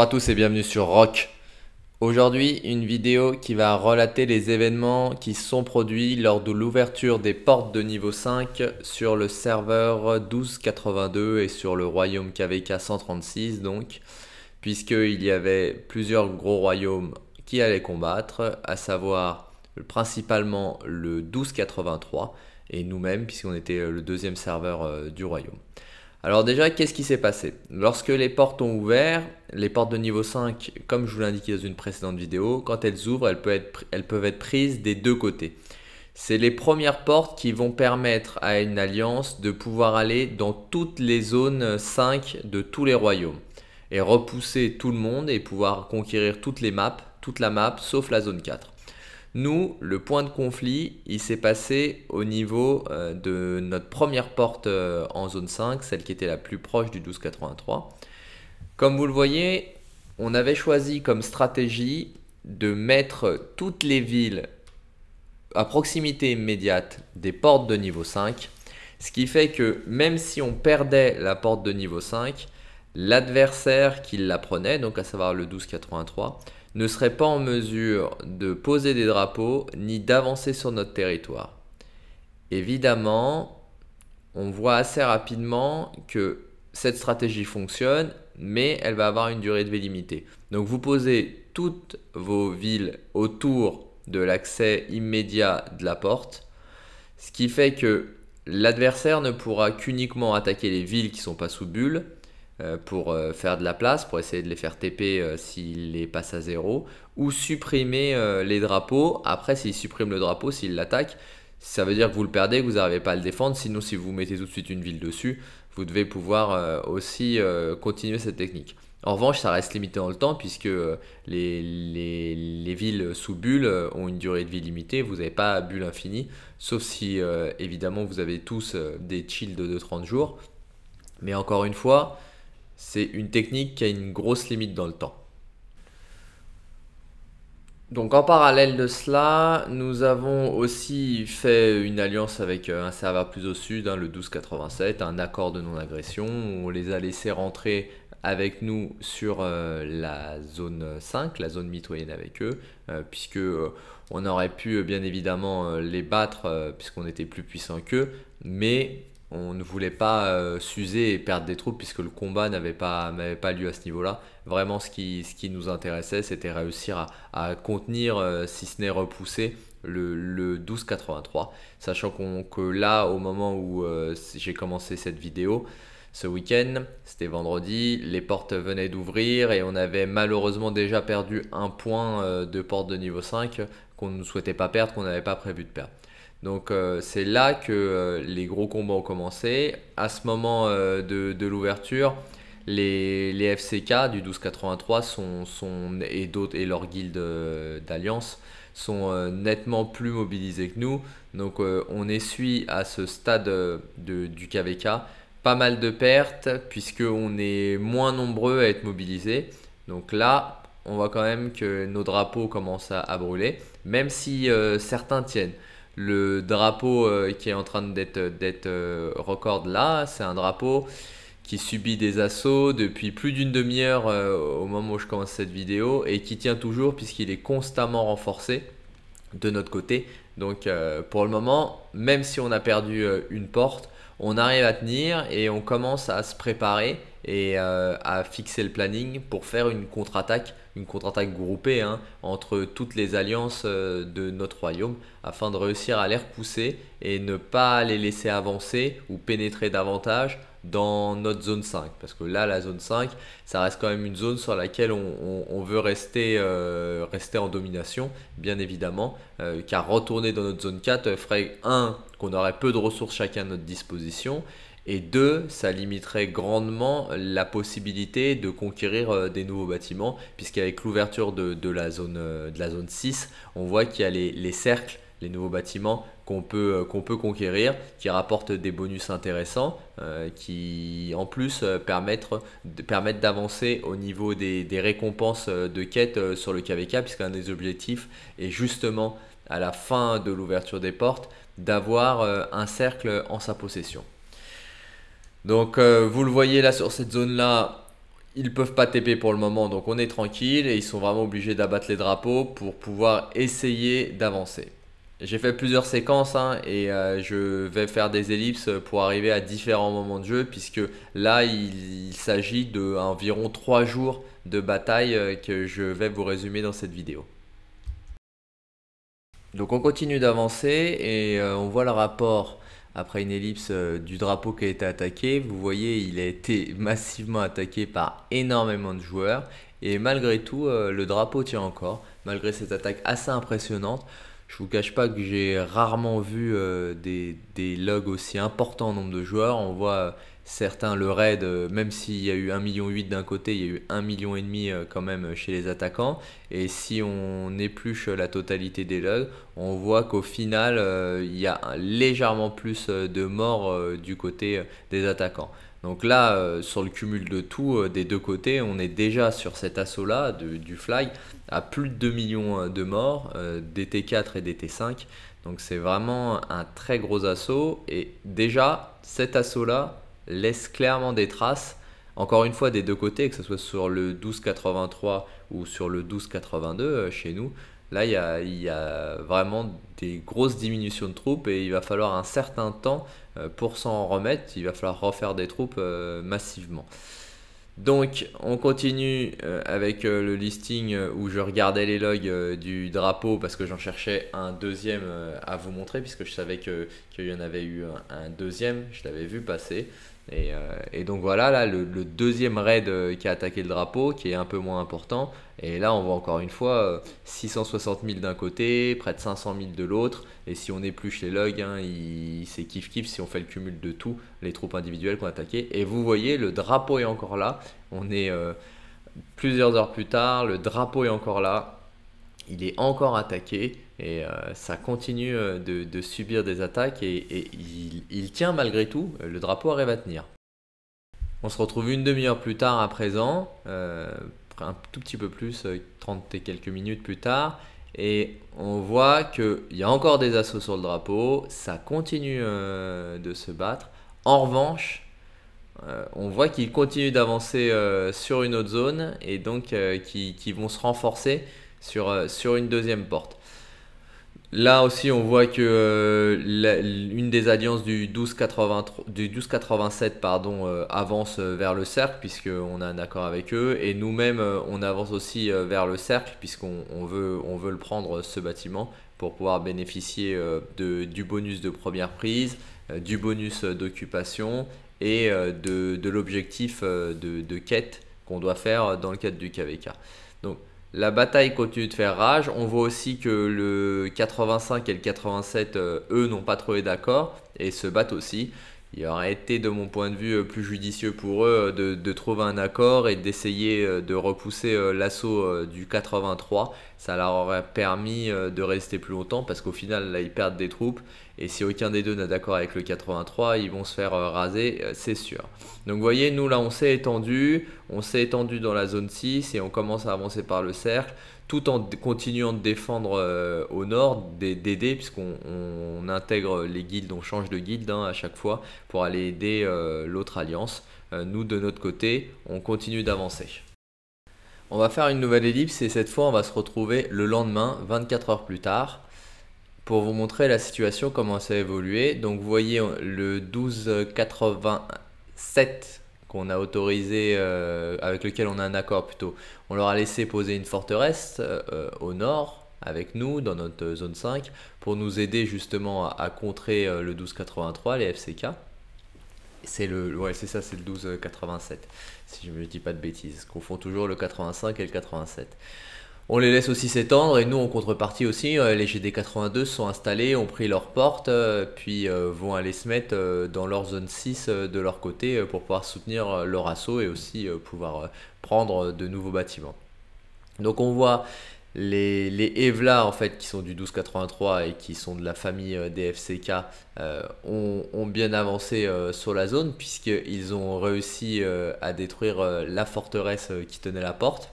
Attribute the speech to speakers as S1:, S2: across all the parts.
S1: Bonjour à tous et bienvenue sur Rock. Aujourd'hui, une vidéo qui va relater les événements qui sont produits lors de l'ouverture des portes de niveau 5 sur le serveur 1282 et sur le royaume KVK 136 donc, puisqu'il y avait plusieurs gros royaumes qui allaient combattre, à savoir principalement le 1283 et nous-mêmes puisqu'on était le deuxième serveur euh, du royaume. Alors déjà, qu'est-ce qui s'est passé Lorsque les portes ont ouvert, les portes de niveau 5, comme je vous l'indiquais dans une précédente vidéo, quand elles ouvrent, elles peuvent être, elles peuvent être prises des deux côtés. C'est les premières portes qui vont permettre à une alliance de pouvoir aller dans toutes les zones 5 de tous les royaumes et repousser tout le monde et pouvoir conquérir toutes les maps, toute la map sauf la zone 4. Nous, le point de conflit, il s'est passé au niveau euh, de notre première porte euh, en zone 5, celle qui était la plus proche du 1283. Comme vous le voyez, on avait choisi comme stratégie de mettre toutes les villes à proximité immédiate des portes de niveau 5, ce qui fait que même si on perdait la porte de niveau 5, l'adversaire qui la prenait, donc à savoir le 1283, ne serait pas en mesure de poser des drapeaux ni d'avancer sur notre territoire. Évidemment, on voit assez rapidement que cette stratégie fonctionne, mais elle va avoir une durée de vie limitée. Donc vous posez toutes vos villes autour de l'accès immédiat de la porte, ce qui fait que l'adversaire ne pourra qu'uniquement attaquer les villes qui ne sont pas sous bulle, euh, pour euh, faire de la place, pour essayer de les faire TP euh, s'ils les passe à zéro, ou supprimer les drapeaux. Après, s'ils suppriment le drapeau, s'ils l'attaquent, ça veut dire que vous le perdez, que vous n'arrivez pas à le défendre. Sinon, si vous mettez tout de suite une ville dessus, vous devez pouvoir aussi continuer cette technique. En revanche, ça reste limité dans le temps puisque les, villes sous bulle ont une durée de vie limitée. Vous n'avez pas bulle infinie, sauf si évidemment vous avez tous des chills de 30 jours. Mais encore une fois, c'est une technique qui a une grosse limite dans le temps. Donc en parallèle de cela, nous avons aussi fait une alliance avec euh, un serveur plus au sud, hein, le 1287, un accord de non-agression. On les a laissés rentrer avec nous sur euh, la zone 5, la zone mitoyenne avec eux, euh, puisque on aurait pu bien évidemment les battre puisqu'on était plus puissant qu'eux, mais on ne voulait pas euh, s'user et perdre des troupes puisque le combat n'avait pas, pas lieu à ce niveau-là. Vraiment, ce qui, ce qui nous intéressait, c'était réussir à, contenir, euh, si ce n'est repousser, le, le 83 Sachant qu'on que là, au moment où euh, j'ai commencé cette vidéo, ce week-end, c'était vendredi, les portes venaient d'ouvrir et on avait malheureusement déjà perdu un point de porte de niveau 5 qu'on ne souhaitait pas perdre, qu'on n'avait pas prévu de perdre. Donc euh, c'est là que euh, les gros combats ont commencé. À ce moment euh, de, l'ouverture, les, FCK du 1283 sont, sont, et et leur guilde d'alliance sont nettement plus mobilisés que nous. Donc on essuie à ce stade du KVK pas mal de pertes puisqu'on est moins nombreux à être mobilisés. Donc là, on voit quand même que nos drapeaux commencent à brûler, même si certains tiennent le drapeau euh, qui est en train d'être euh, euh, record là, c'est un drapeau qui subit des assauts depuis plus d'une demi-heure au moment où je commence cette vidéo et qui tient toujours puisqu'il est constamment renforcé de notre côté. Donc pour le moment, même si on a perdu une porte, on arrive à tenir et on commence à se préparer et euh, à fixer le planning pour faire une contre-attaque, une contre-attaque groupée hein, entre toutes les alliances euh, de notre royaume afin de réussir à les repousser et ne pas les laisser avancer ou pénétrer davantage dans notre zone 5. Parce que là, la zone 5, ça reste quand même une zone sur laquelle on, veut rester, euh, rester en domination, bien évidemment, car retourner dans notre zone 4 ferait 1, qu'on aurait peu de ressources chacun à notre disposition et deux, ça limiterait grandement la possibilité de conquérir euh, des nouveaux bâtiments, puisqu'avec l'ouverture de, la zone, de la zone 6, euh, on voit qu'il y a les, cercles les nouveaux bâtiments euh, qu'on peut, conquérir, qui rapportent des bonus intéressants, qui en plus permettent, d'avancer au niveau des, des, récompenses de quête sur le KVK, puisqu'un des objectifs est justement à la fin de l'ouverture des portes d'avoir un cercle en sa possession. Donc euh, vous le voyez là sur cette zone là, ils peuvent pas TP pour le moment, donc on est tranquille et ils sont vraiment obligés d'abattre les drapeaux pour pouvoir essayer d'avancer. J'ai fait plusieurs séquences hein, et euh, je vais faire des ellipses pour arriver à différents moments de jeu puisque là il, s'agit s'agit d'environ 3 jours de bataille euh, que je vais vous résumer dans cette vidéo. Donc on continue d'avancer et on voit le rapport après une ellipse euh, du drapeau qui a été attaqué. Vous voyez, il a été massivement attaqué par énormément de joueurs. Et malgré tout, euh, le drapeau tient encore, malgré cette attaque assez impressionnante. Je vous cache pas que j'ai rarement vu euh, des, des, logs aussi importants en nombre de joueurs. On voit Certains le raid, euh, même s'il y a eu 1,8 million d'un côté, il y a eu 1,5 million euh, quand même chez les attaquants. Et si on épluche la totalité des logs, on voit qu'au final, euh, il y a légèrement plus de morts du côté des attaquants. Donc là, sur le cumul de tout, des deux côtés, on est déjà sur cet assaut-là du Fly à plus de 2 millions de morts, des T4 et des T5. Donc c'est vraiment un très gros assaut. Et déjà, cet assaut-là, laisse clairement des traces, encore une fois des deux côtés, que ce soit sur le 1283 ou sur le 1282 euh, chez nous. Là, il y, a, vraiment des grosses diminutions de troupes et il va falloir un certain temps euh, pour s'en remettre. Il va falloir refaire des troupes euh, massivement. Donc, on continue avec le listing où je regardais les logs du drapeau parce que j'en cherchais un deuxième à vous montrer puisque je savais qu'il y en avait eu un deuxième. Je l'avais vu passer. Euh, et, donc voilà, là, le, deuxième raid euh, qui a attaqué le drapeau, qui est un peu moins important. Et là, on voit encore une fois 660 euh, 000 d'un côté, près de 500 000 de l'autre. Et si on épluche les logs, hein, c'est kiff-kiff si on fait le cumul de tout, les troupes individuelles qu'on a attaqué Et vous voyez, le drapeau est encore là. On est plusieurs heures plus tard, le drapeau est encore là il est encore attaqué et euh, ça continue euh, de, subir des attaques et, il, tient malgré tout, euh, le drapeau arrive à tenir. On se retrouve une demi-heure plus tard à présent, un tout petit peu plus, 30 et quelques minutes plus tard, et on voit qu'il y a encore des assauts sur le drapeau, ça continue de se battre. En revanche, on voit qu'il continuent d'avancer sur une autre zone et donc qu'ils qui, vont se renforcer euh, sur, une deuxième porte. Là aussi, on voit que euh, l'une une des alliances du 1287 euh, avance vers le cercle, puisqu'on a un accord avec eux. Et nous-mêmes, on avance aussi vers le cercle, puisqu'on on veut, on veut le prendre, ce bâtiment, pour pouvoir bénéficier du bonus de première prise, du bonus d'occupation et de, l'objectif de, de quête qu'on doit faire dans le cadre du KVK. Donc, la bataille continue de faire rage. On voit aussi que le 85 et le 87, euh, eux, n'ont pas trouvé d'accord et se battent aussi il aurait été, de mon point de vue, euh, plus judicieux pour eux euh, de, trouver un accord et d'essayer euh, de repousser l'assaut du 83. Ça leur aurait permis de rester plus longtemps parce qu'au final, là, ils perdent des troupes. Et si aucun des deux n'est d'accord avec le 83, ils vont se faire raser, c'est sûr. Donc vous voyez, nous là, on s'est étendu. On s'est étendu dans la zone 6 et on commence à avancer par le cercle tout en continuant de défendre euh, au nord, d'aider, puisqu'on intègre les guildes, on change de guilde hein, à chaque fois pour aller aider euh, l'autre alliance. Euh, nous, de notre côté, on continue d'avancer. On va faire une nouvelle ellipse et cette fois, on va se retrouver le lendemain, 24 heures plus tard, pour vous montrer la situation, comment ça a évolué. Donc, vous voyez le 1287 qu'on a autorisé, euh, avec lequel on a un accord plutôt. On leur a laissé poser une forteresse euh, au nord avec nous dans notre zone 5 pour nous aider justement à, contrer euh, le 1283, les FCK. C'est le, ouais, c'est ça, c'est le 1287, si je ne dis pas de bêtises. qu'on toujours le 85 et le 87 on les laisse aussi s'étendre et nous en contrepartie aussi, euh, les GD82 sont installés, ont pris leurs portes, euh, puis euh, vont aller se mettre dans leur zone 6 de leur côté pour pouvoir soutenir leur assaut et aussi pouvoir prendre de nouveaux bâtiments. Donc on voit les, les Evla en fait qui sont du 1283 et qui sont de la famille des ont, bien avancé sur la zone puisqu'ils ont réussi à détruire la forteresse qui tenait la porte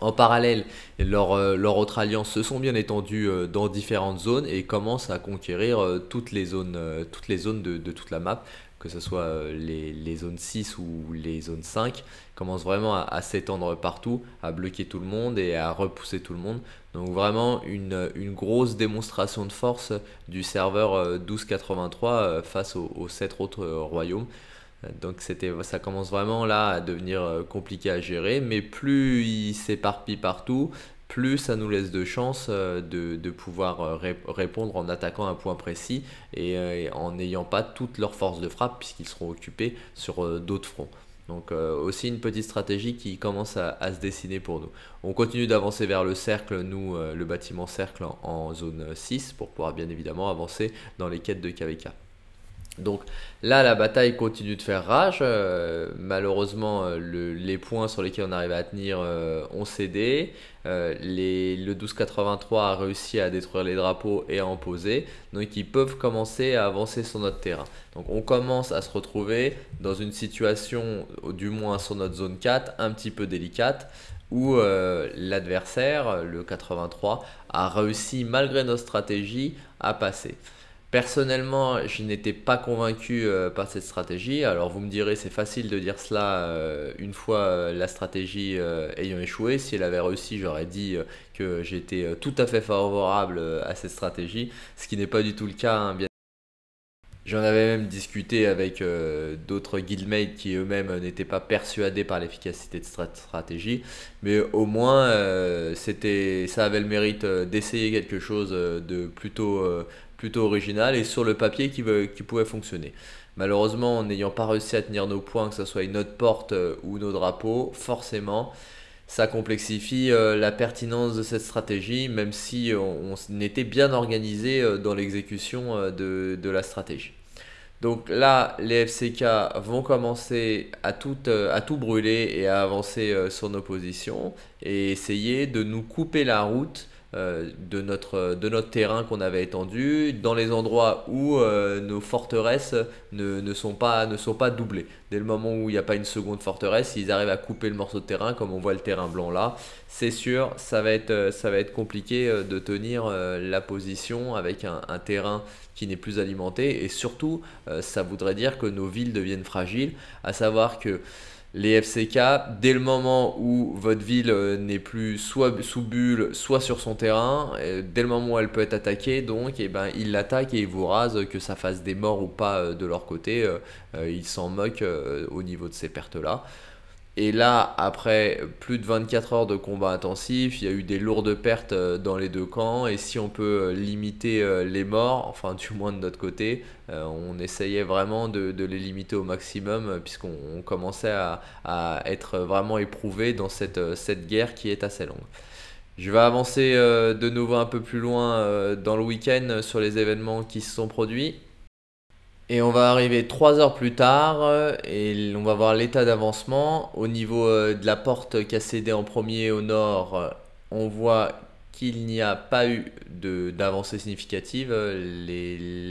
S1: en parallèle, leurs euh, leur autres alliances se sont bien étendues euh, dans différentes zones et commencent à conquérir euh, toutes les zones, toutes les zones de, toute la map, que ce soit les, zones 6 ou les zones 5, commencent vraiment à, s'étendre partout, à bloquer tout le monde et à repousser tout le monde. Donc vraiment une, grosse démonstration de force du serveur 1283 face aux, aux 7 autres royaumes. Donc ça commence vraiment là à devenir euh, compliqué à gérer, mais plus il s'éparpille partout, plus ça nous laisse de chance euh, de, pouvoir euh, répondre en attaquant un point précis et, en n'ayant pas toutes leurs forces de frappe puisqu'ils seront occupés sur d'autres fronts. Donc aussi une petite stratégie qui commence à, se dessiner pour nous. On continue d'avancer vers le cercle, nous, le bâtiment cercle en, zone 6, pour pouvoir bien évidemment avancer dans les quêtes de KVK. Donc là, la bataille continue de faire rage. Euh, malheureusement, euh, les points sur lesquels on arrivait à tenir euh, ont cédé. le 1283 a réussi à détruire les drapeaux et à en poser. Donc ils peuvent commencer à avancer sur notre terrain. Donc on commence à se retrouver dans une situation, du moins sur notre zone 4, un petit peu délicate où l'adversaire, le 83, a réussi malgré notre stratégie à passer. Personnellement, je n'étais pas convaincu euh, par cette stratégie. Alors vous me direz, c'est facile de dire cela euh, une fois euh, la stratégie ayant échoué. Si elle avait réussi, j'aurais dit que j'étais tout à fait favorable à cette stratégie, ce qui n'est pas du tout le cas. Hein, bien J'en avais même discuté avec d'autres guildmates qui eux-mêmes n'étaient pas persuadés par l'efficacité de cette stratégie, mais au moins c'était, ça avait le mérite d'essayer quelque chose de plutôt plutôt original et sur le papier qui, pouvait fonctionner. Malheureusement, n'ayant pas réussi à tenir nos points, que ce soit notre porte euh, ou nos drapeaux, forcément, ça complexifie euh, la pertinence de cette stratégie, même si euh, on, était bien organisé dans l'exécution de, la stratégie. Donc là, les FCK vont commencer à tout, à tout brûler et à avancer sur nos positions et essayer de nous couper la route euh, de, notre, de notre terrain qu'on avait étendu, dans les endroits où euh, nos forteresses ne, sont pas, ne sont pas doublées. Dès le moment où il n'y a pas une seconde forteresse, ils arrivent à couper le morceau de terrain, comme on voit le terrain blanc là, c'est sûr, ça va, être, euh, ça va être compliqué de tenir la position avec un terrain qui n'est plus alimenté, et surtout, ça voudrait dire que nos villes deviennent fragiles, à savoir que les FCK, dès le moment où votre ville euh, n'est plus soit sous bulle, soit sur son terrain, euh, dès le moment où elle peut être attaquée, donc, et eh ben, ils l'attaquent et ils vous rasent, que ça fasse des morts ou pas euh, de leur côté, ils s'en moquent au niveau de ces pertes-là. Et là, après plus de 24 heures de combat intensif, il y a eu des lourdes pertes euh, dans les deux camps. Et si on peut euh, limiter euh, les morts, enfin du moins de notre côté, on essayait vraiment de, les limiter au maximum puisqu'on commençait à, être vraiment éprouvé dans cette guerre qui est assez longue. Je vais avancer de nouveau un peu plus loin dans le week-end sur les événements qui se sont produits. Et on va arriver 3 heures plus tard euh, et on va voir l'état d'avancement. Au niveau euh, de la porte qui a cédé en premier au nord, euh, on voit qu'il n'y a pas eu d'avancée significative.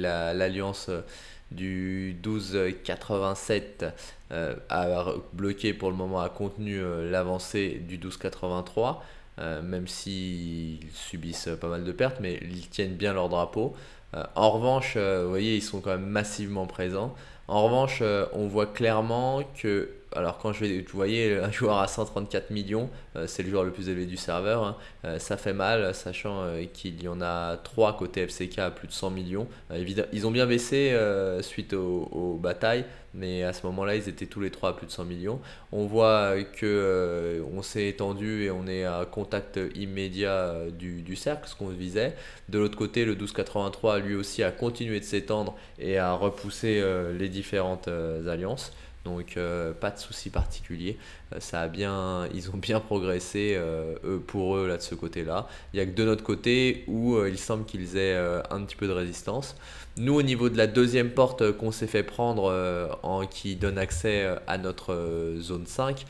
S1: L'alliance du 1287 a bloqué pour le moment, a contenu l'avancée du 1283, même s'ils subissent pas mal de pertes, mais ils tiennent bien leur drapeau. Euh, en revanche, euh, vous voyez, ils sont quand même massivement présents. En revanche, euh, on voit clairement que alors quand je vais, vous voyez euh, un joueur à 134 millions, euh, c'est le joueur le plus élevé du serveur, hein. euh, ça fait mal, sachant qu'il y en a trois côté FCK à plus de 100 millions. ils ont bien baissé suite aux, batailles, mais à ce moment-là, ils étaient tous les trois à plus de 100 millions. On voit que on s'est étendu et on est à contact immédiat du, du cercle, ce qu'on visait. De l'autre côté, le 1283 lui aussi a continué de s'étendre et a repousser les différentes alliances. Donc euh, pas de souci particulier bien, ils ont bien progressé euh, eux, pour eux là, de ce côté-là. Il n'y a que de notre côté où euh, il semble qu'ils aient euh, un petit peu de résistance. Nous, au niveau de la deuxième porte qu'on s'est fait prendre, en, qui donne accès à notre zone 5,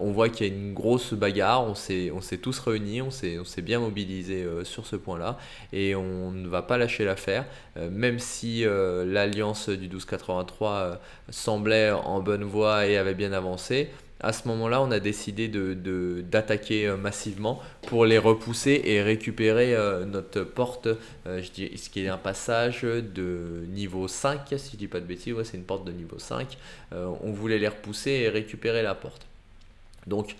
S1: on voit qu'il y a une grosse bagarre, on s'est tous réunis, on s'est bien mobilisés sur ce point-là, et on ne va pas lâcher l'affaire, même si l'alliance du 1283 semblait en bonne voie et avait bien avancé à ce moment-là, on a décidé d'attaquer de, d'attaquer euh, massivement pour les repousser et récupérer euh, notre porte, euh, je dis, ce qui est un passage de niveau 5, si je dis pas de bêtises, c'est une porte de niveau 5. on voulait les repousser et récupérer la porte. Donc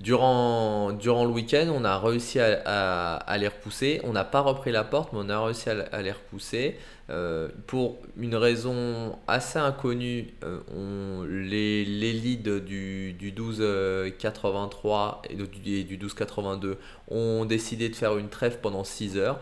S1: Durant, durant le week-end, on a réussi à, à, les repousser. On n'a pas repris la porte, mais on a réussi à, les repousser. Euh, pour une raison assez inconnue, euh, on, les, les leads du, du 1283 et du, du 1282 ont décidé de faire une trêve pendant 6 heures.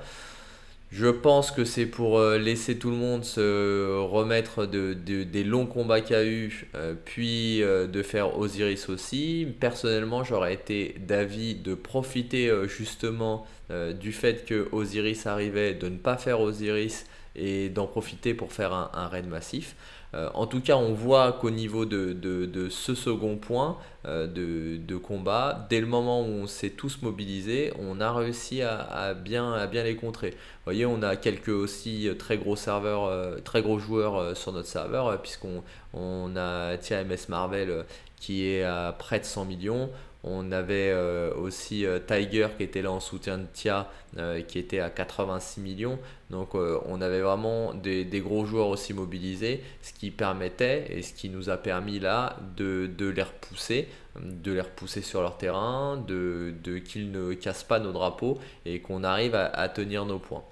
S1: Je pense que c'est pour euh, laisser tout le monde se remettre de, des longs combats qu'il a eu, euh, puis euh, de faire Osiris aussi. Personnellement, j'aurais été d'avis de profiter justement euh, du fait que Osiris arrivait, de ne pas faire Osiris et d'en profiter pour faire un, raid massif. Euh, en tout cas, on voit qu'au niveau de, ce second point euh, de, combat, dès le moment où on s'est tous mobilisés, on a réussi à, bien, à bien les contrer. Vous voyez, on a quelques aussi très gros serveurs, très gros joueurs sur notre serveur, puisqu'on a TMS Marvel qui est à près de 100 millions. On avait euh, aussi euh, Tiger qui était là en soutien de Tia, euh, qui était à 86 millions. Donc on avait vraiment des, gros joueurs aussi mobilisés, ce qui permettait et ce qui nous a permis là de, les repousser, de les repousser sur leur terrain, de, qu'ils ne cassent pas nos drapeaux et qu'on arrive à tenir nos points.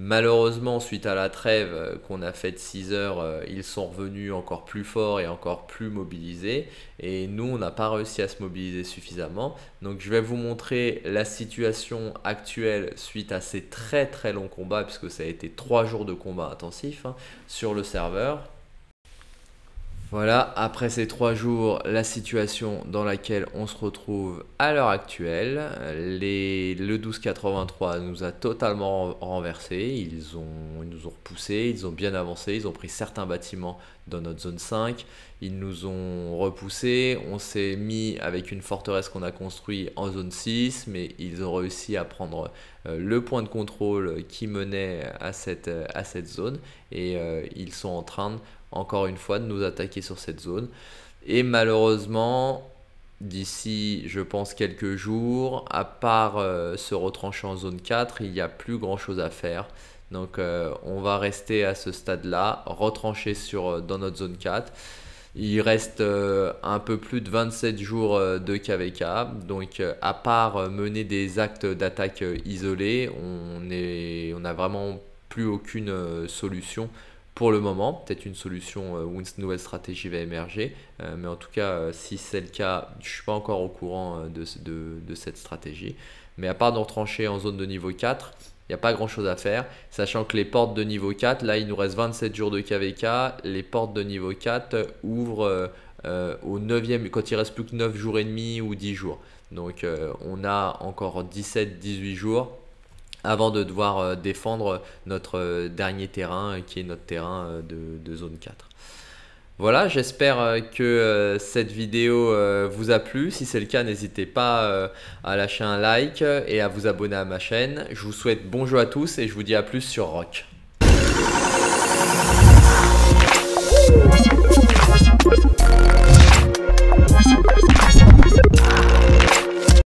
S1: Malheureusement, suite à la trêve euh, qu'on a faite 6 heures, euh, ils sont revenus encore plus forts et encore plus mobilisés. Et nous, on n'a pas réussi à se mobiliser suffisamment. Donc, je vais vous montrer la situation actuelle suite à ces très très longs combats, puisque ça a été 3 jours de combats intensifs hein, sur le serveur voilà, après ces trois jours, la situation dans laquelle on se retrouve à l'heure actuelle, les, le 1283 nous a totalement renversé, ils, nous ont repoussé, ils ont bien avancé, ils ont pris certains bâtiments dans notre zone 5, ils nous ont repoussé, on s'est mis avec une forteresse qu'on a construite en zone 6, mais ils ont réussi à prendre euh, le point de contrôle qui menait à cette, à cette zone et euh, ils sont en train de encore une fois, de nous attaquer sur cette zone. Et malheureusement, d'ici, je pense, quelques jours, à part euh, se retrancher en zone 4, il n'y a plus grand-chose à faire. Donc euh, on va rester à ce stade-là, retranché sur, euh, dans notre zone 4. Il reste un peu plus de 27 jours de KVK. Donc, à part mener des actes d'attaque isolés, on n'a vraiment plus aucune solution pour le moment. Peut-être une solution euh, ou une nouvelle stratégie va émerger. Euh, mais en tout cas, euh, si c'est le cas, je suis pas encore au courant de, cette stratégie. Mais à part d'en retrancher en zone de niveau 4, il n'y a pas grand chose à faire. Sachant que les portes de niveau 4, là, il nous reste 27 jours de KVK. Les portes de niveau 4 ouvrent au 9e, quand il reste plus que 9 jours et demi ou 10 jours. Donc on a encore 17-18 jours avant de devoir euh, défendre notre euh, dernier terrain euh, qui est notre terrain de, zone 4. Voilà, j'espère que cette vidéo vous a plu. Si c'est le cas, n'hésitez pas à lâcher un like et à vous abonner à ma chaîne. Je vous souhaite bon jeu à tous et je vous dis à plus sur Rock.